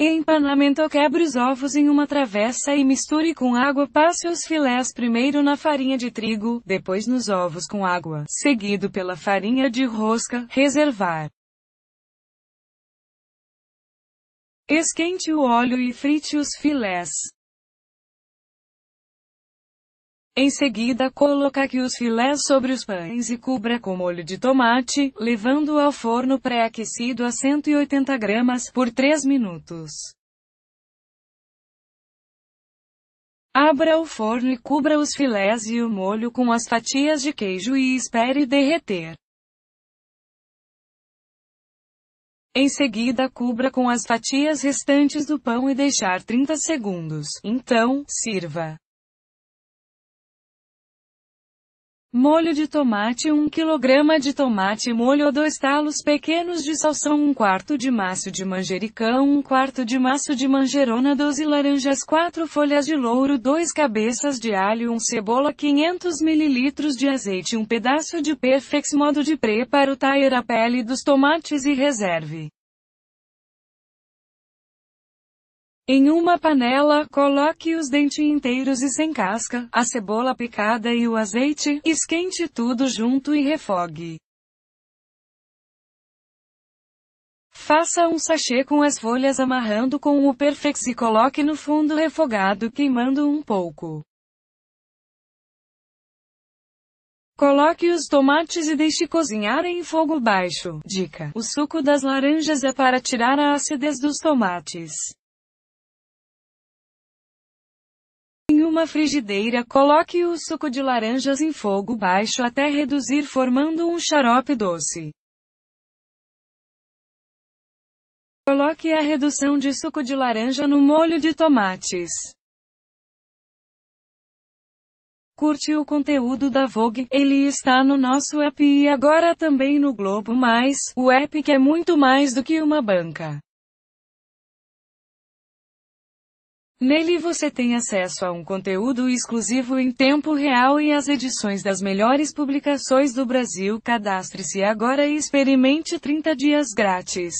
Em panamento quebre os ovos em uma travessa e misture com água. Passe os filés primeiro na farinha de trigo, depois nos ovos com água, seguido pela farinha de rosca, reservar. Esquente o óleo e frite os filés. Em seguida coloque os filés sobre os pães e cubra com molho de tomate, levando ao forno pré-aquecido a 180 gramas por 3 minutos. Abra o forno e cubra os filés e o molho com as fatias de queijo e espere derreter. Em seguida, cubra com as fatias restantes do pão e deixar 30 segundos. Então, sirva. Molho de tomate 1 kg de tomate molho 2 talos pequenos de salsão 1 quarto de maço de manjericão 1 quarto de maço de manjerona 12 laranjas 4 folhas de louro 2 cabeças de alho 1 cebola 500 ml de azeite 1 pedaço de perfex modo de preparo taira a pele dos tomates e reserve. Em uma panela, coloque os dentes inteiros e sem casca, a cebola picada e o azeite, esquente tudo junto e refogue. Faça um sachê com as folhas amarrando com o perfex e coloque no fundo refogado queimando um pouco. Coloque os tomates e deixe cozinhar em fogo baixo. Dica: O suco das laranjas é para tirar a acidez dos tomates. uma frigideira coloque o suco de laranjas em fogo baixo até reduzir formando um xarope doce. Coloque a redução de suco de laranja no molho de tomates. Curte o conteúdo da Vogue, ele está no nosso app e agora também no Globo Mais, o app que é muito mais do que uma banca. Nele você tem acesso a um conteúdo exclusivo em tempo real e às edições das melhores publicações do Brasil. Cadastre-se agora e experimente 30 dias grátis.